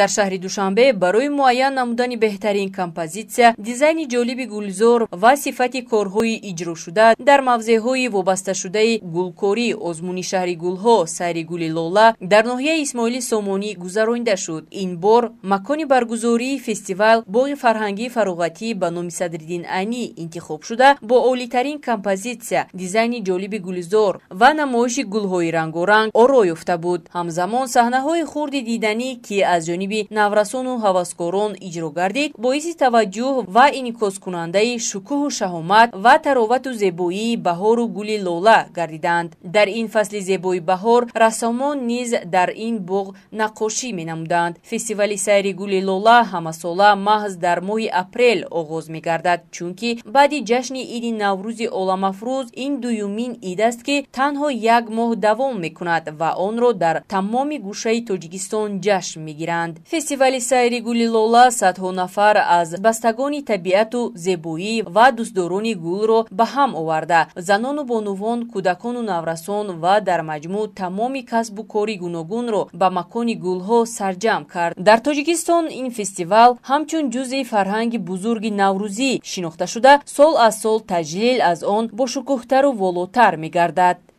дар шаҳри душанбе барои муайян намудани беҳтарин композитсия дизайни ҷолиби гулзор ва сифати корҳои иҷрошуда дар мавзеъҳои вобасташудаи гулкорӣ озмуни шаҳри гулҳо сайри гули лола дар ноҳияи исмоили сомонӣ гузаронида шуд ин бор макони баргузории фестивал боғи фарҳангии фароғатӣ ба номи садриддин анӣ интихоб шуда бо олитарин композитсия дизайни ҷолиби гулзор ва намоиши гулҳои рангоранг оро ёфта буд ҳамзамон саҳнаҳои хурди диданӣ ки аз ҷониб ҷониби наврасону ҳаваскорон иҷро гардид боиси таваҷҷӯҳ ва инъикоскунандаи шукӯҳу шаҳомат ва таровату зебоии баҳору гули лола гардиданд дар ин фасли зебои баҳор рассомон низ дар ин боғ наққошӣ менамуданд фестивали сайри гули лола ҳамасола маҳз дар моҳи апрел оғоз мегардад чунки баъди ҷашни иди наврӯзи оламафрӯз ин дуюмин ид аст ки танҳо як моҳ давом мекунад ва онро дар тамоми гӯшаи тоҷикистон ҷашн мегиранд шаванд фестивали сайри гули лола садҳо нафар аз бастагони табиату зебоӣ ва дӯстдорони гулро ба ҳам оварда занону бонувон кӯдакону наврасон ва дар маҷмӯ тамоми касбу кори гуногунро ба макони гулҳо сарҷамъ кард дар тоҷикистон ин фестивал ҳамчун ҷузъи фарҳанги бузурги наврӯзӣ шинохта шуда сол аз сол таҷлил аз он бошукӯҳтару волотар мегардад